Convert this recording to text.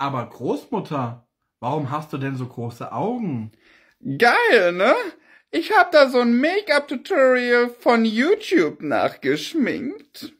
Aber Großmutter, warum hast du denn so große Augen? Geil, ne? Ich hab da so ein Make-up-Tutorial von YouTube nachgeschminkt.